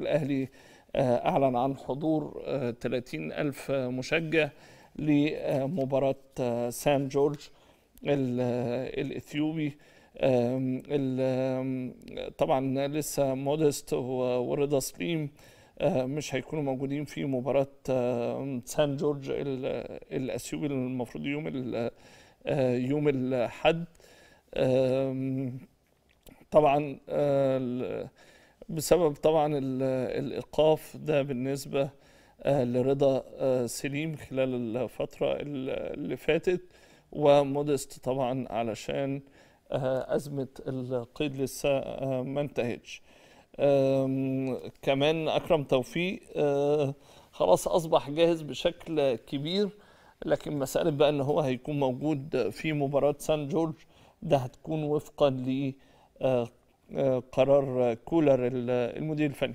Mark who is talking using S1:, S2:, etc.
S1: الأهلي آه، أعلن عن حضور 30 آه، ألف آه، مشجع لمباراة سان جورج الإثيوبي طبعا لسه مودست ورضا سليم مش هيكونوا موجودين في مباراة سان جورج الأثيوبي المفروض يوم يوم الأحد طبعا بسبب طبعا الايقاف ده بالنسبه آه، لرضا آه، سليم خلال الفتره اللي فاتت ومودست طبعا علشان آه، ازمه القيد لسه ما انتهتش كمان اكرم توفيق خلاص اصبح جاهز بشكل كبير لكن مساله بقى ان هو هيكون موجود في مباراه سان جورج ده هتكون وفقا ل قرار كولر المدير الفني